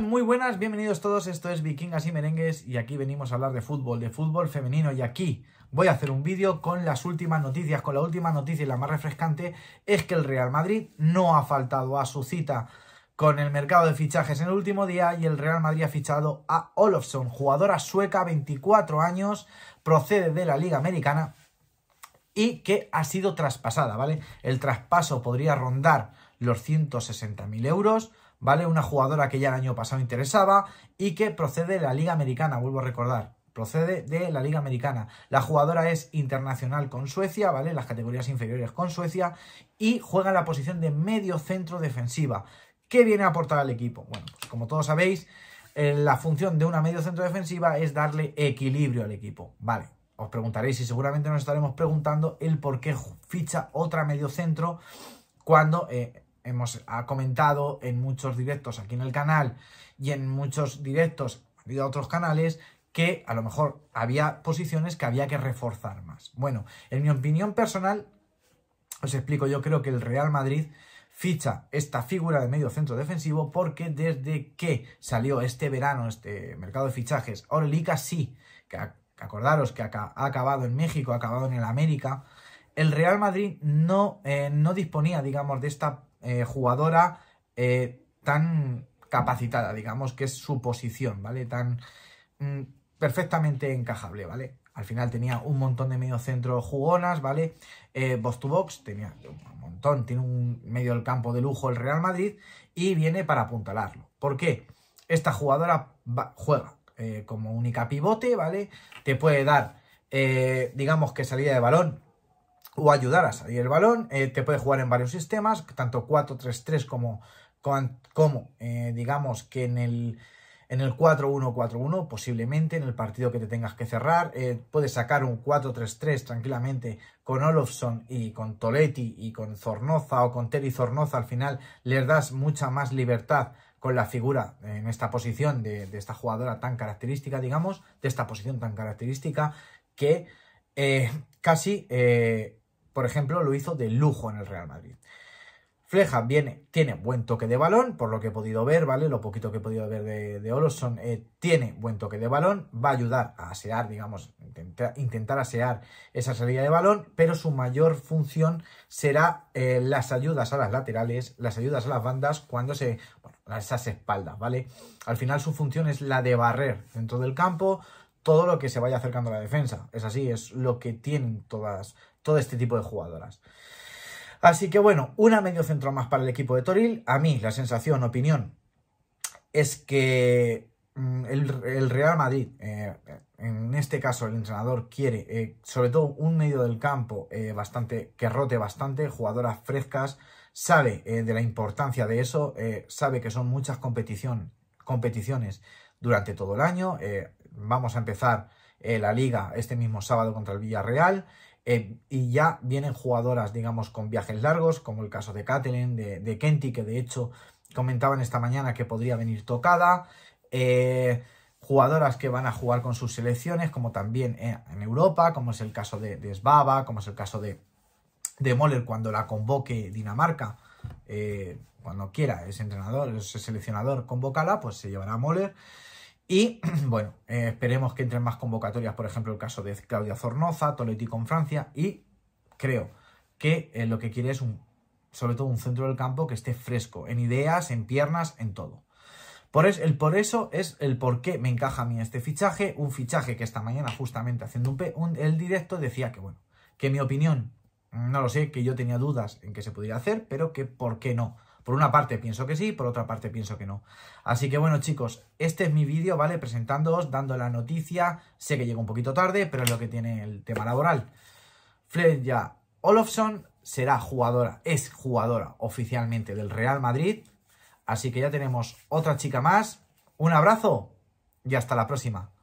Muy buenas, bienvenidos todos, esto es Vikingas y Merengues y aquí venimos a hablar de fútbol, de fútbol femenino y aquí voy a hacer un vídeo con las últimas noticias, con la última noticia y la más refrescante es que el Real Madrid no ha faltado a su cita con el mercado de fichajes en el último día y el Real Madrid ha fichado a Olofsson, jugadora sueca, 24 años, procede de la Liga Americana y que ha sido traspasada, ¿vale? El traspaso podría rondar los 160.000 euros, ¿vale? Una jugadora que ya el año pasado interesaba y que procede de la Liga Americana, vuelvo a recordar. Procede de la Liga Americana. La jugadora es internacional con Suecia, ¿vale? Las categorías inferiores con Suecia y juega en la posición de medio centro defensiva. ¿Qué viene a aportar al equipo? Bueno, pues como todos sabéis, eh, la función de una medio centro defensiva es darle equilibrio al equipo, ¿vale? Os preguntaréis y seguramente nos estaremos preguntando el por qué ficha otra medio centro cuando eh, hemos ha comentado en muchos directos aquí en el canal y en muchos directos de otros canales que a lo mejor había posiciones que había que reforzar más. Bueno, en mi opinión personal, os explico, yo creo que el Real Madrid ficha esta figura de medio centro defensivo porque desde que salió este verano este mercado de fichajes, Orelica sí, que acordaros que ha acabado en México, ha acabado en el América, el Real Madrid no, eh, no disponía, digamos, de esta eh, jugadora eh, tan capacitada, digamos, que es su posición, ¿vale? Tan mm, perfectamente encajable, ¿vale? Al final tenía un montón de medio centro jugonas, ¿vale? Eh, box to tenía un montón, tiene un medio del campo de lujo el Real Madrid y viene para apuntalarlo. ¿Por qué? Esta jugadora juega eh, como única pivote, ¿vale? Te puede dar, digamos que salida de balón o ayudar a salir el balón. Eh, te puede jugar en varios sistemas, tanto 4-3-3 como, eh, digamos que en el, en el 4-1-4-1, posiblemente en el partido que te tengas que cerrar. Eh, puedes sacar un 4-3-3 tranquilamente con Olofsson y con Toletti y con Zornoza o con Terry Zornoza. Al final les das mucha más libertad con la figura en esta posición de, esta jugadora tan característica, digamos, de esta posición tan característica que casi por ejemplo, lo hizo de lujo en el Real Madrid. Fleja viene, tiene buen toque de balón, por lo que he podido ver, ¿vale? Lo poquito que he podido ver de, de eh, tiene buen toque de balón, va a ayudar a asear, digamos, intentar asear esa salida de balón, pero su mayor función será eh, las ayudas a las laterales, las ayudas a las bandas cuando se... bueno, esas espaldas, ¿vale? Al final su función es la de barrer dentro del campo, todo lo que se vaya acercando a la defensa. Es así, es lo que tienen todas, todo este tipo de jugadoras. Así que bueno, una medio centro más para el equipo de Toril. A mí la sensación, opinión, es que mm, el, Real Madrid, eh, en este caso el entrenador, quiere eh, sobre todo un medio del campo eh, bastante que rote bastante, jugadoras frescas, sabe de la importancia de eso, sabe que son muchas competiciones durante todo el año vamos a empezar eh, la liga este mismo sábado contra el Villarreal. Eh, y ya vienen jugadoras, digamos, con viajes largos, como el caso de Catelyn, de, Kenty, que de hecho comentaban esta mañana que podría venir tocada. Eh, jugadoras que van a jugar con sus selecciones, como también en Europa, como es el caso de, de como es el caso de, Moller cuando la convoque Dinamarca, cuando quiera ese entrenador, ese seleccionador, convocarla pues se llevará a Moller. Y bueno, eh, esperemos que entren más convocatorias, por ejemplo, el caso de Claudia Zornoza, Toletti con Francia, y creo que eh, lo que quiere es un, sobre todo un centro del campo que esté fresco, en ideas, en piernas, en todo. Por, es, el, por eso es el por qué me encaja a mí este fichaje, un fichaje que esta mañana justamente haciendo un, un, el directo decía que bueno, que mi opinión, no lo sé, que yo tenía dudas en que se pudiera hacer, pero que por qué no. Por una parte pienso que sí, por otra parte pienso que no. Así que bueno chicos, este es mi vídeo, ¿vale? Presentándoos, dando la noticia. Sé que llego un poquito tarde, pero es lo que tiene el tema laboral. Freya Olofsson será jugadora, es jugadora oficialmente del Real Madrid. Así que ya tenemos otra chica más. Un abrazo y hasta la próxima.